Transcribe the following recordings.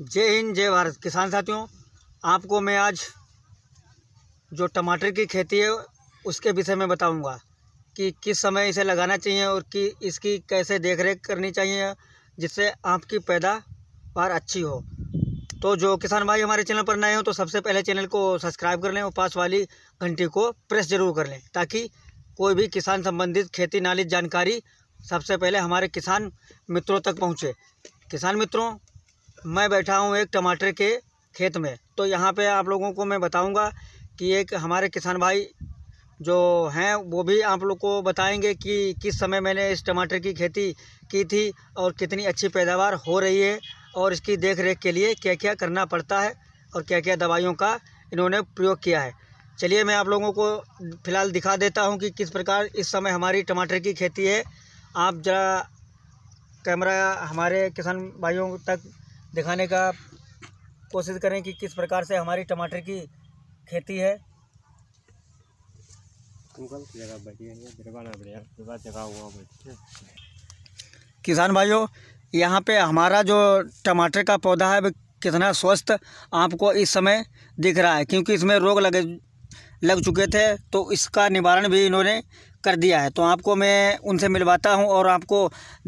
जय हिंद जय भारत किसान साथियों आपको मैं आज जो टमाटर की खेती है उसके विषय में बताऊंगा कि किस समय इसे लगाना चाहिए और कि इसकी कैसे देखरेख करनी चाहिए जिससे आपकी पैदावार अच्छी हो तो जो किसान भाई हमारे चैनल पर नए हो तो सबसे पहले चैनल को सब्सक्राइब कर लें और पास वाली घंटी को प्रेस जरूर कर लें ताकि कोई भी किसान संबंधित खेती नाली जानकारी सबसे पहले हमारे किसान मित्रों तक पहुँचे किसान मित्रों मैं बैठा हूँ एक टमाटर के खेत में तो यहाँ पे आप लोगों को मैं बताऊँगा कि एक हमारे किसान भाई जो हैं वो भी आप लोग को बताएंगे कि किस समय मैंने इस टमाटर की खेती की थी और कितनी अच्छी पैदावार हो रही है और इसकी देख रेख के लिए क्या क्या करना पड़ता है और क्या क्या दवाइयों का इन्होंने प्रयोग किया है चलिए मैं आप लोगों को फ़िलहाल दिखा देता हूँ कि किस प्रकार इस समय हमारी टमाटर की खेती है आप ज़रा कैमरा हमारे किसान भाइयों तक दिखाने का कोशिश करें कि किस प्रकार से हमारी टमाटर की खेती है किसान भाइयों यहाँ पे हमारा जो टमाटर का पौधा है कितना स्वस्थ आपको इस समय दिख रहा है क्योंकि इसमें रोग लगे लग चुके थे तो इसका निवारण भी इन्होंने कर दिया है तो आपको मैं उनसे मिलवाता हूँ और आपको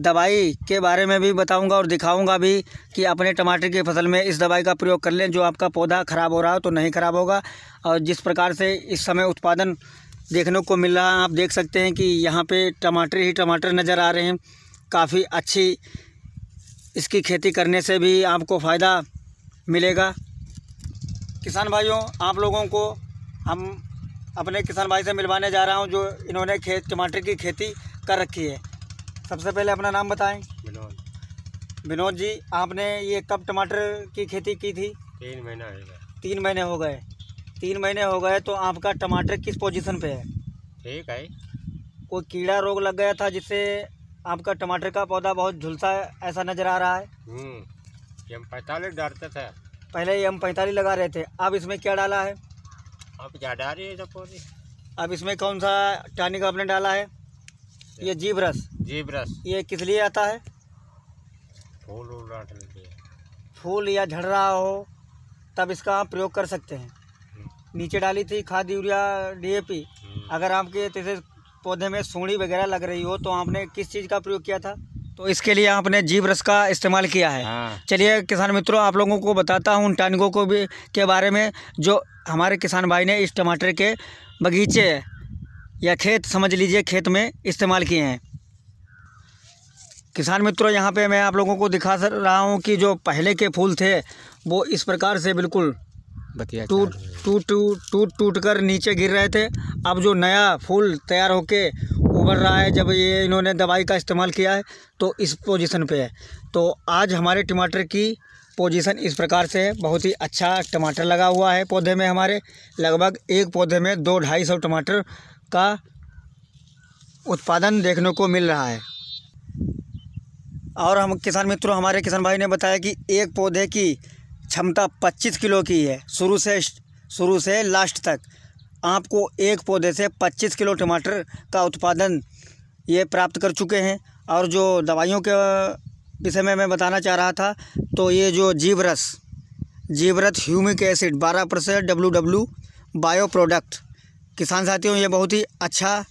दवाई के बारे में भी बताऊँगा और दिखाऊँगा भी कि अपने टमाटर की फसल में इस दवाई का प्रयोग कर लें जो आपका पौधा ख़राब हो रहा हो तो नहीं ख़राब होगा और जिस प्रकार से इस समय उत्पादन देखने को मिल रहा है आप देख सकते हैं कि यहाँ पर टमाटर ही टमाटर नज़र आ रहे हैं काफ़ी अच्छी इसकी खेती करने से भी आपको फ़ायदा मिलेगा किसान भाइयों आप लोगों को हम अपने किसान भाई से मिलवाने जा रहा हूँ जो इन्होंने खेत टमाटर की खेती कर रखी है सबसे पहले अपना नाम बताएं विनोद विनोद जी आपने ये कब टमाटर की खेती की थी तीन महीना हो गए तीन महीने हो गए तीन महीने हो गए तो आपका टमाटर किस पोजीशन पे है ठीक है कोई कीड़ा रोग लग गया था जिससे आपका टमाटर का पौधा बहुत झुलसा ऐसा नज़र आ रहा है पैतालीस हम्म, पैंतालीस डालते थे पहले हम पैंतालीस लगा रहे थे अब इसमें क्या डाला है अब ज़्यादा आ रही है अब इसमें कौन सा टानिक आपने डाला है ये जीवरस रस ये किस लिए आता है फूल उल फूल या झड़ रहा हो तब इसका आप प्रयोग कर सकते हैं हम्म। नीचे डाली थी खाद यूरिया डीएपी हम्म। अगर आपके जैसे पौधे में सूढ़ी वगैरह लग रही हो तो आपने किस चीज़ का प्रयोग किया था तो इसके लिए आपने जीव रस का इस्तेमाल किया है हाँ। चलिए किसान मित्रों आप लोगों को बताता हूँ उन टैनिकों को भी के बारे में जो हमारे किसान भाई ने इस टमाटर के बगीचे या खेत समझ लीजिए खेत में इस्तेमाल किए हैं किसान मित्रों यहाँ पे मैं आप लोगों को दिखा रहा हूँ कि जो पहले के फूल थे वो इस प्रकार से बिल्कुल टूट टूट टूट टूट कर नीचे गिर रहे थे अब जो नया फूल तैयार होके उभर रहा है जब ये इन्होंने दवाई का इस्तेमाल किया है तो इस पोजीशन पे है तो आज हमारे टमाटर की पोजीशन इस प्रकार से है बहुत ही अच्छा टमाटर लगा हुआ है पौधे में हमारे लगभग एक पौधे में दो ढाई सौ टमाटर का उत्पादन देखने को मिल रहा है और हम किसान मित्रों हमारे किसान भाई ने बताया कि एक पौधे की क्षमता पच्चीस किलो की है शुरू से शुरू से लास्ट तक आपको एक पौधे से 25 किलो टमाटर का उत्पादन ये प्राप्त कर चुके हैं और जो दवाइयों के विषय में मैं बताना चाह रहा था तो ये जो जीवरस जीवरस humic acid 12 percent W W bio product किसान साथियों ये बहुत ही अच्छा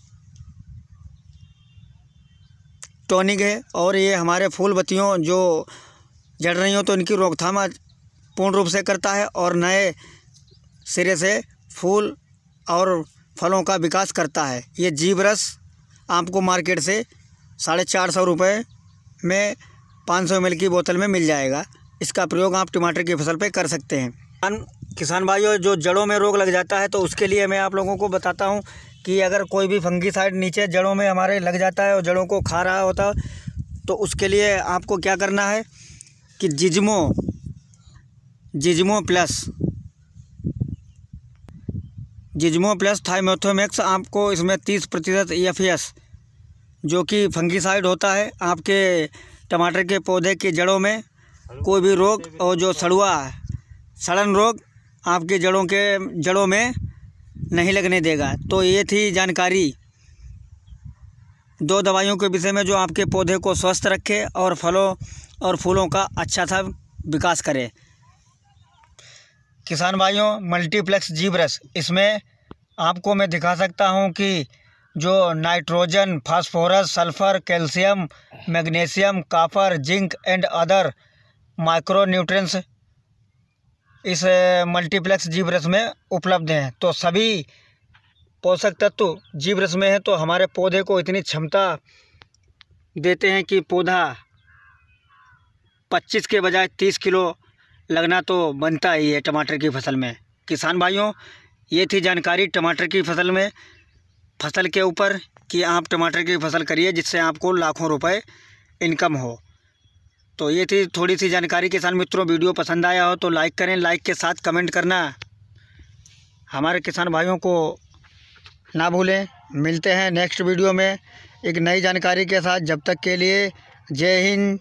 टॉनिक है और ये हमारे फूल बत्तियों जो जड़ रही हो तो इनकी रोकथाम पूर्ण रूप से करता है और नए सिरे से फूल और फलों का विकास करता है ये जीव रस आपको मार्केट से साढ़े चार सौ रुपये में पाँच सौ एम की बोतल में मिल जाएगा इसका प्रयोग आप टमाटर की फसल पर कर सकते हैं किसान किसान भाइयों जो जड़ों में रोग लग जाता है तो उसके लिए मैं आप लोगों को बताता हूँ कि अगर कोई भी फंगी साइड नीचे जड़ों में हमारे लग जाता है और जड़ों को खा रहा होता तो उसके लिए आपको क्या करना है कि जिजमो जिजमो प्लस जिजमो प्लस थाइमोथोमैक्स आपको इसमें तीस प्रतिशत एफ e जो कि फंगीसाइड होता है आपके टमाटर के पौधे की जड़ों में कोई भी रोग और जो सड़ुआ सड़न रोग आपके जड़ों के जड़ों में नहीं लगने देगा तो ये थी जानकारी दो दवाइयों के विषय में जो आपके पौधे को स्वस्थ रखे और फलों और फूलों का अच्छा सा विकास करे किसान भाइयों मल्टीप्लेक्स जीब्रस इसमें आपको मैं दिखा सकता हूँ कि जो nitrogen phosphorus sulphur calcium magnesium copper zinc and other micro इस मल्टीप्लेक्स जीब्रस में उपलब्ध हैं तो सभी पोषक तत्व जीवरस में हैं तो हमारे पौधे को इतनी क्षमता देते हैं कि पौधा 25 के बजाय 30 किलो लगना तो बनता ही है टमाटर की फसल में किसान भाइयों ये थी जानकारी टमाटर की फसल में फसल के ऊपर कि आप टमाटर की फसल करिए जिससे आपको लाखों रुपए इनकम हो तो ये थी थोड़ी सी जानकारी किसान मित्रों वीडियो पसंद आया हो तो लाइक करें लाइक के साथ कमेंट करना हमारे किसान भाइयों को ना भूलें मिलते हैं नेक्स्ट वीडियो में एक नई जानकारी के साथ जब तक के लिए जय हिंद